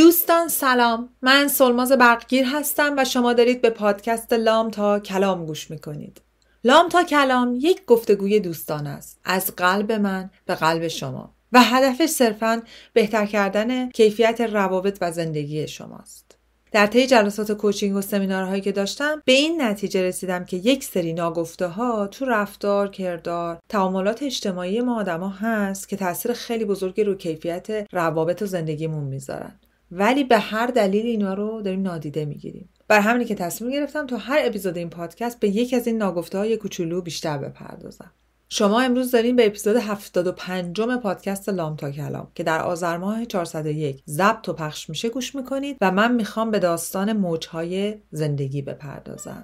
دوستان سلام من سلماز برقگیر هستم و شما دارید به پادکست لام تا کلام گوش میکنید لام تا کلام یک گفتگوی دوستان است از قلب من به قلب شما و هدفش صرفا بهتر کردن کیفیت روابط و زندگی شماست در طی جلسات کوچینگ و سمینارهایی که داشتم به این نتیجه رسیدم که یک سری ناگفته ها تو رفتار کردار تعاملات اجتماعی ما آدما هست که تاثیر خیلی بزرگی رو کیفیت روابط و زندگیمون میذارن ولی به هر دلیل اینا رو داریم نادیده میگیریم بر همینی که تصمیم گرفتم تو هر اپیزود این پادکست به یک از این ناگفته های کوچولو بیشتر بپردازم شما امروز داریم به اپیزود 75 م پادکست تا کلام که در آذر ماه 401 ضبط و پخش میشه گوش میکنید و من میخوام به داستان موجهای زندگی بپردازم.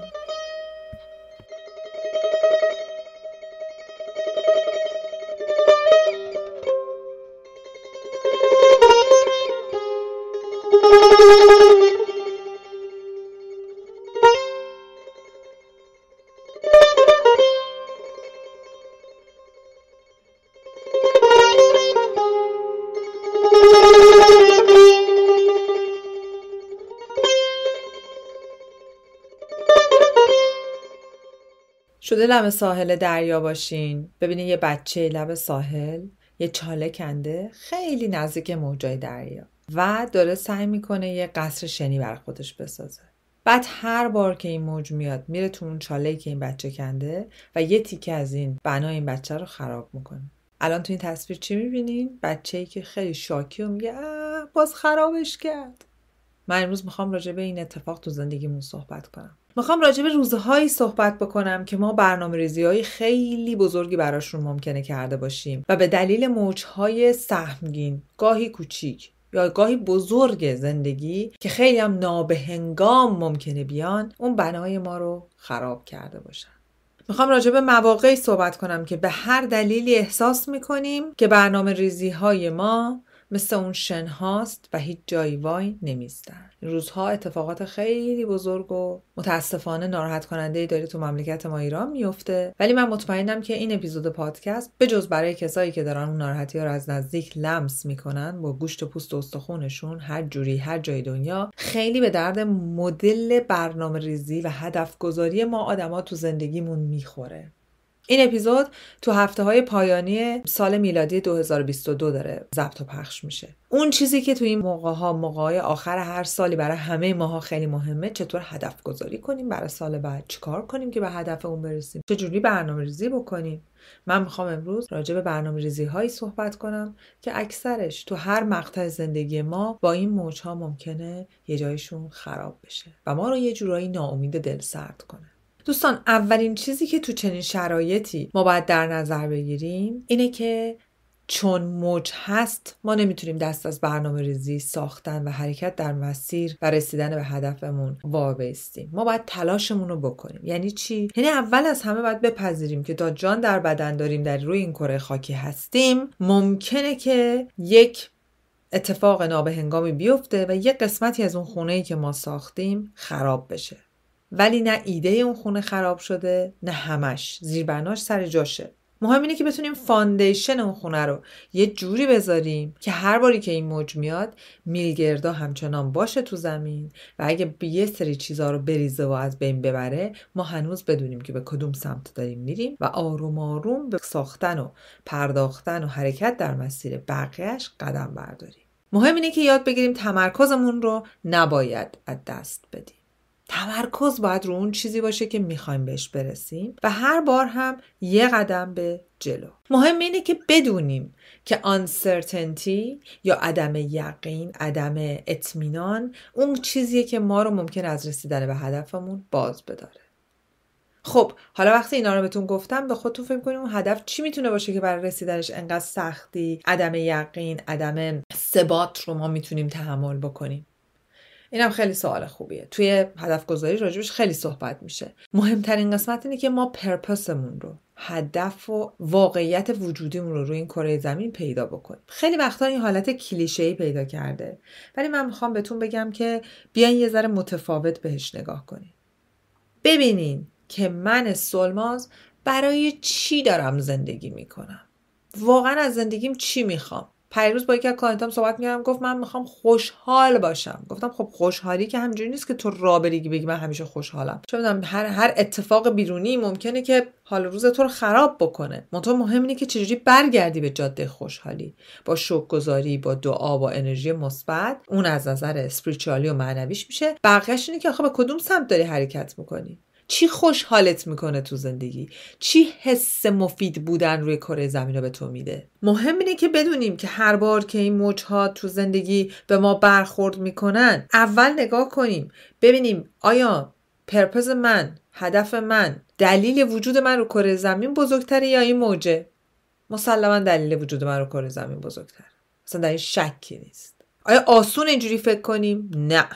شده لب ساحل دریا باشین ببینین یه بچه لب ساحل یه چاله کنده خیلی نزدیک موجای دریا و داره سعی میکنه یه قصر شنی بر خودش بسازه بعد هر بار که این موج میاد میره تو اون چاله که این بچه کنده و یه تیکه از این بنای این بچه رو خراب میکنه الان تو این تصویر چی میبینین؟ بچه ای که خیلی شاکی و میگه باز خرابش کرد من امروز میخوام راجع به این اتفاق تو زندگیمون صحبت کنم میخوام راجع به روزهایی صحبت بکنم که ما برنامه ریزی خیلی بزرگی براشون ممکنه کرده باشیم و به دلیل موجهای سهمگین گاهی کوچیک یا گاهی بزرگ زندگی که خیلی هم نابهنگام ممکنه بیان اون بنای ما رو خراب کرده باشن میخوام راجع به مواقعی صحبت کنم که به هر دلیلی احساس میکنیم که برنامه ریزی های ما مثل اون شن هاست و هیچ جایی وای نمیستن روزها اتفاقات خیلی بزرگ و متاسفانه ناراحت کننده ای داره تو مملکت ما ایران میفته ولی من مطمئنم که این اپیزود پادکست به جز برای کسایی که دارن اون ناراحتی ها رو از نزدیک لمس میکنن با گوشت و پوست و استخونشون هر جوری هر جای دنیا خیلی به درد مدل برنامه ریزی و هدف گذاری ما آدما تو زندگیمون میخوره این اپیزود تو هفته های پایانی سال میلادی 2022 داره ضبط و پخش میشه اون چیزی که تو این موقع ها موقع آخر هر سالی برای همه ماها خیلی مهمه چطور هدف گذاری کنیم برای سال بعد چیکار کنیم که به هدف اون برسیم چجوری برنامه ریزی بکنیم من میخوام امروز راجع به برنامه ریزی هایی صحبت کنم که اکثرش تو هر مقطع زندگی ما با این موج ها ممکنه یه جایشون خراب بشه و ما رو یه جورایی ناامید دل سرد کنه دوستان اولین چیزی که تو چنین شرایطی ما باید در نظر بگیریم اینه که چون موج هست ما نمیتونیم دست از برنامه ریزی ساختن و حرکت در مسیر و رسیدن به هدفمون وا ما باید تلاشمون رو بکنیم یعنی چی یعنی اول از همه باید بپذیریم که تا جان در بدن داریم در روی این کره خاکی هستیم ممکنه که یک اتفاق نابهنگامی بیفته و یک قسمتی از اون خونه ای که ما ساختیم خراب بشه ولی نه ایده اون خونه خراب شده نه همش زیربناش سر جاشه مهم اینه که بتونیم فاندیشن اون خونه رو یه جوری بذاریم که هر باری که این موج میاد میلگردا همچنان باشه تو زمین و اگه یه سری چیزها رو بریزه و از بین ببره ما هنوز بدونیم که به کدوم سمت داریم میریم و آروم آروم به ساختن و پرداختن و حرکت در مسیر برقیش قدم برداریم مهم اینه که یاد بگیریم تمرکزمون رو نباید از دست بدیم تمرکز باید رو اون چیزی باشه که میخوایم بهش برسیم و هر بار هم یه قدم به جلو مهم اینه که بدونیم که uncertainty یا عدم یقین عدم اطمینان اون چیزیه که ما رو ممکن از رسیدن به هدفمون باز بداره خب حالا وقتی اینا رو بهتون گفتم به خودتون فکر کنیم اون هدف چی میتونه باشه که برای رسیدنش انقدر سختی عدم یقین عدم ثبات رو ما میتونیم تحمل بکنیم اینم خیلی سوال خوبیه توی هدف گذاری راجبش خیلی صحبت میشه مهمترین قسمت اینه که ما پرپسمون رو هدف و واقعیت وجودیمون رو روی این کره زمین پیدا بکنیم خیلی وقتا این حالت کلیشه ای پیدا کرده ولی من میخوام بهتون بگم که بیاین یه ذره متفاوت بهش نگاه کنین ببینین که من سلماز برای چی دارم زندگی میکنم واقعا از زندگیم چی میخوام روز با یکی از کلاینتام صحبت میکردم گفت من میخوام خوشحال باشم گفتم خب خوشحالی که همینجوری نیست که تو را بری بگی من همیشه خوشحالم چه میدونم هر هر اتفاق بیرونی ممکنه که حال روز تو رو خراب بکنه منتها مهم اینه که چجوری برگردی به جاده خوشحالی با شکرگزاری با دعا با انرژی مثبت اون از نظر اسپریچوالی و معنویش میشه بقیهش اینه که آخه به کدوم سمت داری حرکت میکنی چی خوشحالت میکنه تو زندگی چی حس مفید بودن روی کره زمین رو به تو میده مهم اینه که بدونیم که هر بار که این موجها تو زندگی به ما برخورد میکنن اول نگاه کنیم ببینیم آیا پرپز من هدف من دلیل وجود من رو کره زمین بزرگتره یا این موجه مسلما دلیل وجود من رو کره زمین بزرگتر اصلا در این شکی نیست آیا آسون اینجوری فکر کنیم نه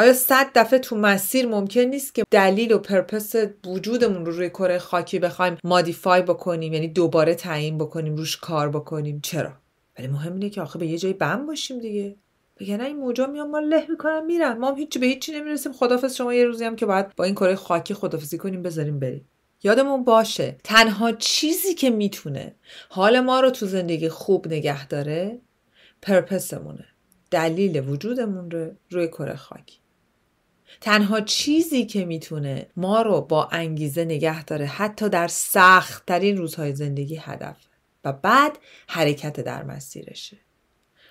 آیا صد دفعه تو مسیر ممکن نیست که دلیل و پرپس وجودمون رو روی کره خاکی بخوایم مادیفای بکنیم یعنی دوباره تعیین بکنیم روش کار بکنیم چرا ولی مهم اینه که آخه به یه جای بند باشیم دیگه نه این موجا میان ما له میکنن میرن ما هم هیچ به هیچی نمیرسیم خدافظ شما یه روزی هم که باید با این کره خاکی خدافظی کنیم بذاریم بریم یادمون باشه تنها چیزی که میتونه حال ما رو تو زندگی خوب نگه داره پرپسمونه دلیل وجودمون رو روی کره خاکی تنها چیزی که میتونه ما رو با انگیزه نگه داره حتی در سخت ترین روزهای زندگی هدف و بعد حرکت در مسیرشه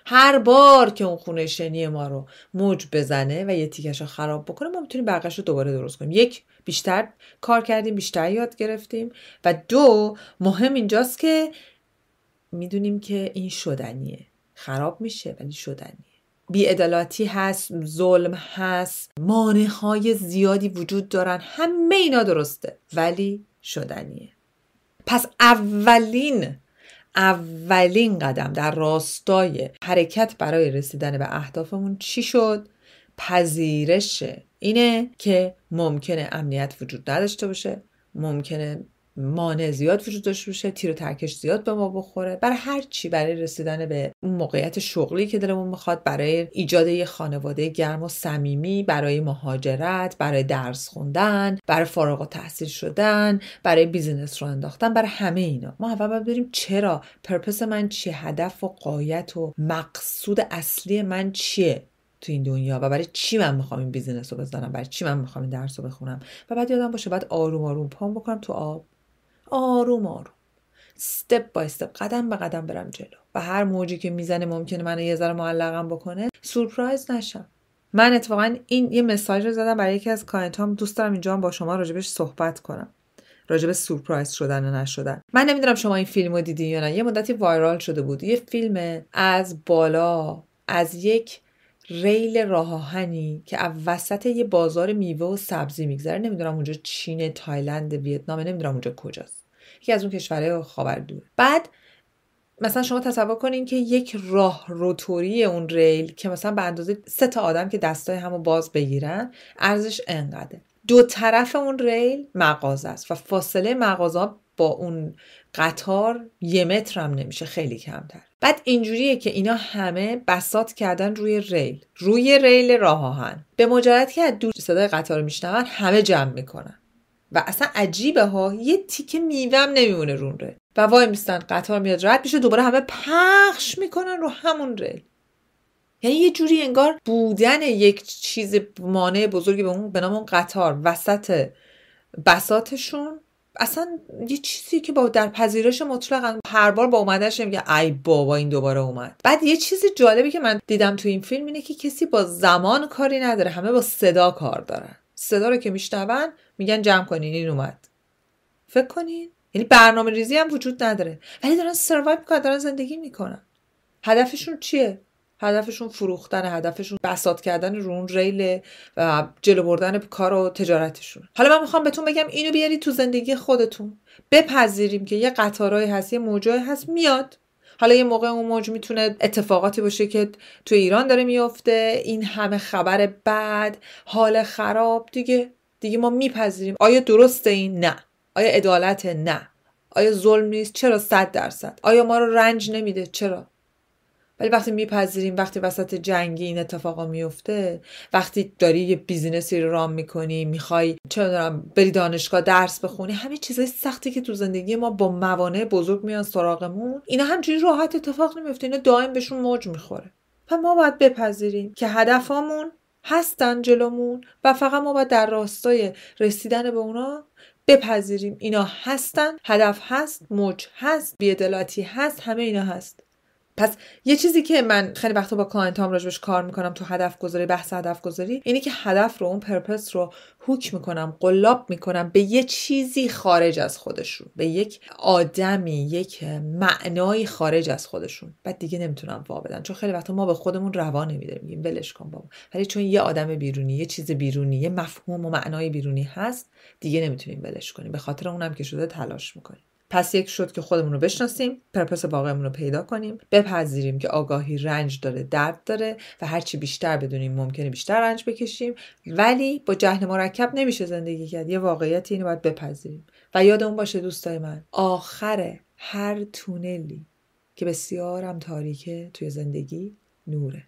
هر بار که اون خونه شنی ما رو موج بزنه و یه تیکش رو خراب بکنه ما میتونیم بقیش رو دوباره درست کنیم یک بیشتر کار کردیم بیشتر یاد گرفتیم و دو مهم اینجاست که میدونیم که این شدنیه خراب میشه ولی شدنیه بیعدالتی هست ظلم هست مانه های زیادی وجود دارن همه اینا درسته ولی شدنیه پس اولین اولین قدم در راستای حرکت برای رسیدن به اهدافمون چی شد پذیرش اینه که ممکنه امنیت وجود نداشته باشه ممکنه مانع زیاد وجود داشته باشه تیر و ترکش زیاد به ما بخوره برای هر چی برای رسیدن به اون موقعیت شغلی که دلمون میخواد برای ایجاد یه خانواده گرم و صمیمی برای مهاجرت برای درس خوندن برای فارغ تحصیل شدن برای بیزینس رو انداختن برای همه اینا ما اول باید بریم چرا پرپس من چیه هدف و قایت و مقصود اصلی من چیه تو این دنیا و برای چی من میخوام این بیزینس رو بزنم برای چی من میخوام این درس رو بخونم و بعد یادم باشه بعد آروم آروم پام بکنم تو آب آروم آروم استپ با استپ قدم به قدم برم جلو و هر موجی که میزنه ممکنه منو یه ذره معلقم بکنه سورپرایز نشم من اتفاقا این یه مساج رو زدم برای یکی از هم دوست دارم اینجا با شما راجبش صحبت کنم راجب سورپرایز شدن و نشدن من نمیدونم شما این فیلم رو دیدین یا نه یه مدتی وایرال شده بود یه فیلم از بالا از یک ریل راهانی که از وسط یه بازار میوه و سبزی میگذره نمیدونم اونجا چین تایلند ویتنام نمیدونم اونجا کجاست یکی از اون کشورهای خاور دور بعد مثلا شما تصور کنین که یک راه روتوری اون ریل که مثلا به اندازه سه تا آدم که دستای همو باز بگیرن ارزش انقدره دو طرف اون ریل مغازه است و فاصله مغازه با اون قطار یه متر هم نمیشه خیلی کمتر بعد اینجوریه که اینا همه بسات کردن روی ریل روی ریل راه آهن به مجرد که از دور صدای قطار میشنون همه جمع میکنن و اصلا عجیبه ها یه تیکه هم نمیمونه رون ریل و وای میستن قطار میاد رد میشه دوباره همه پخش میکنن رو همون ریل یعنی یه جوری انگار بودن یک چیز مانع بزرگی به به نام اون قطار وسط بساتشون اصلا یه چیزی که با در پذیرش مطلقا هر بار با اومدنش میگه ای بابا این دوباره اومد بعد یه چیز جالبی که من دیدم تو این فیلم اینه که کسی با زمان کاری نداره همه با صدا کار دارن صدا رو که میشنون میگن جمع کنین این اومد فکر کنین یعنی برنامه ریزی هم وجود نداره ولی دارن سروایو میکنن دارن زندگی میکنن هدفشون چیه هدفشون فروختن هدفشون بسات کردن رون ریل و جلو بردن کار و تجارتشون حالا من میخوام بهتون بگم اینو بیارید تو زندگی خودتون بپذیریم که یه قطارای هست یه موجای هست میاد حالا یه موقع اون موج میتونه اتفاقاتی باشه که تو ایران داره میفته این همه خبر بد حال خراب دیگه دیگه ما میپذیریم آیا درسته این نه آیا عدالت نه آیا ظلم نیست چرا صد درصد آیا ما رو رنج نمیده چرا ولی وقتی میپذیریم وقتی وسط جنگی این اتفاقا میفته وقتی داری یه بیزینسی رو رام میکنی میخوای چه بری دانشگاه درس بخونی همه چیزای سختی که تو زندگی ما با موانع بزرگ میان سراغمون اینا همجوری راحت اتفاق نمیفته اینا دائم بهشون موج میخوره و ما باید بپذیریم که هدفامون هستن جلومون و فقط ما باید در راستای رسیدن به اونا بپذیریم اینا هستن هدف هست موج هست بیعدالتی هست همه اینا هست پس یه چیزی که من خیلی وقتا با کلاینتام راجبش کار میکنم تو هدف گذاری بحث هدف گذاری اینه که هدف رو اون پرپس رو هوک میکنم قلاب میکنم به یه چیزی خارج از خودشون به یک آدمی یک معنای خارج از خودشون بعد دیگه نمیتونم وا بدم چون خیلی وقتا ما به خودمون روا نمیده میگیم ولش کن بابا ولی چون یه آدم بیرونی یه چیز بیرونی یه مفهوم و معنای بیرونی هست دیگه نمیتونیم ولش کنیم به خاطر اونم که شده تلاش میکنیم پس یک شد که خودمون رو بشناسیم پرپس واقعمون رو پیدا کنیم بپذیریم که آگاهی رنج داره درد داره و هرچی بیشتر بدونیم ممکنه بیشتر رنج بکشیم ولی با جهل مرکب نمیشه زندگی کرد یه واقعیت اینو باید بپذیریم و یادمون باشه دوستای من آخر هر تونلی که بسیارم تاریکه توی زندگی نوره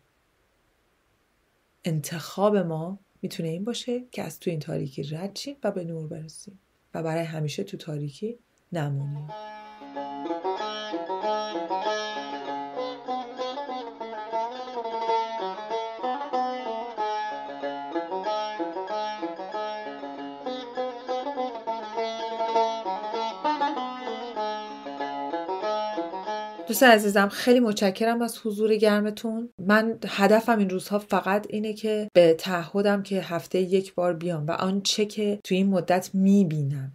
انتخاب ما میتونه این باشه که از تو این تاریکی رد و به نور برسیم و برای همیشه تو تاریکی نمونیم دوستان عزیزم خیلی متشکرم از حضور گرمتون من هدفم این روزها فقط اینه که به تعهدم که هفته یک بار بیام و آنچه که توی این مدت میبینم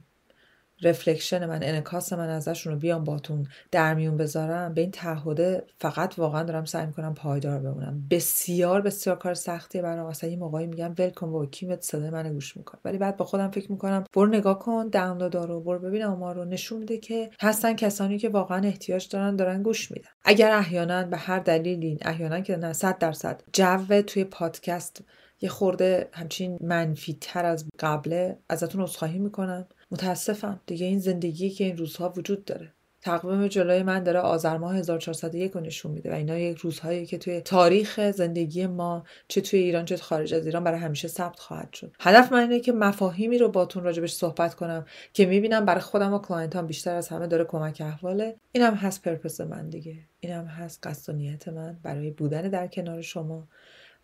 رفلکشن من انکاس من ازشون رو بیام باتون در میون بذارم به این تعهده فقط واقعا دارم سعی میکنم پایدار بمونم بسیار بسیار کار سختیه برام مثلا یه موقعی میگم ولکن با کیمت صدای من گوش میکنه ولی بعد با خودم فکر میکنم برو نگاه کن دانلود رو برو ببین اما رو نشون میده که هستن کسانی که واقعا احتیاج دارن دارن گوش میدن اگر احیانا به هر دلیلی احیانا که نه 100 درصد جو توی پادکست یه خورده همچین منفی تر از قبله ازتون عذرخواهی میکنم متاسفم دیگه این زندگی که این روزها وجود داره تقویم جلوی من داره آذر ماه 1401 رو نشون میده و اینا یک روزهایی که توی تاریخ زندگی ما چه توی ایران چه خارج از ایران برای همیشه ثبت خواهد شد هدف من اینه که مفاهیمی رو باتون راجبش صحبت کنم که میبینم برای خودم و کلاینتام بیشتر از همه داره کمک احواله اینم هست پرپس من دیگه اینم هست قصد و نیت من برای بودن در کنار شما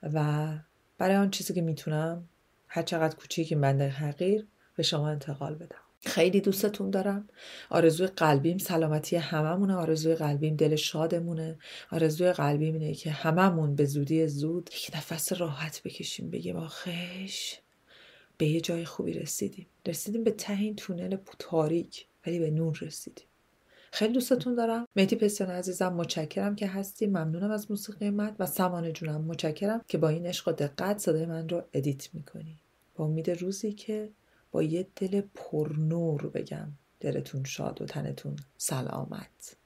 و برای آن چیزی که میتونم هر چقدر کوچیکی بنده حقیر به شما انتقال بدم خیلی دوستتون دارم آرزوی قلبیم سلامتی هممونه آرزوی قلبیم دل شادمونه آرزوی قلبیم اینه که هممون به زودی زود یک نفس راحت بکشیم بگیم آخش به یه جای خوبی رسیدیم رسیدیم به ته این تونل تاریک ولی به نور رسیدیم خیلی دوستتون دارم مهدی پسیان عزیزم متشکرم که هستی ممنونم از موسیقی من و سمان جونم متشکرم که با این عشق و دقت صدای من رو ادیت میکنی با امید روزی که با یه دل پرنور بگم دلتون شاد و تنتون سلامت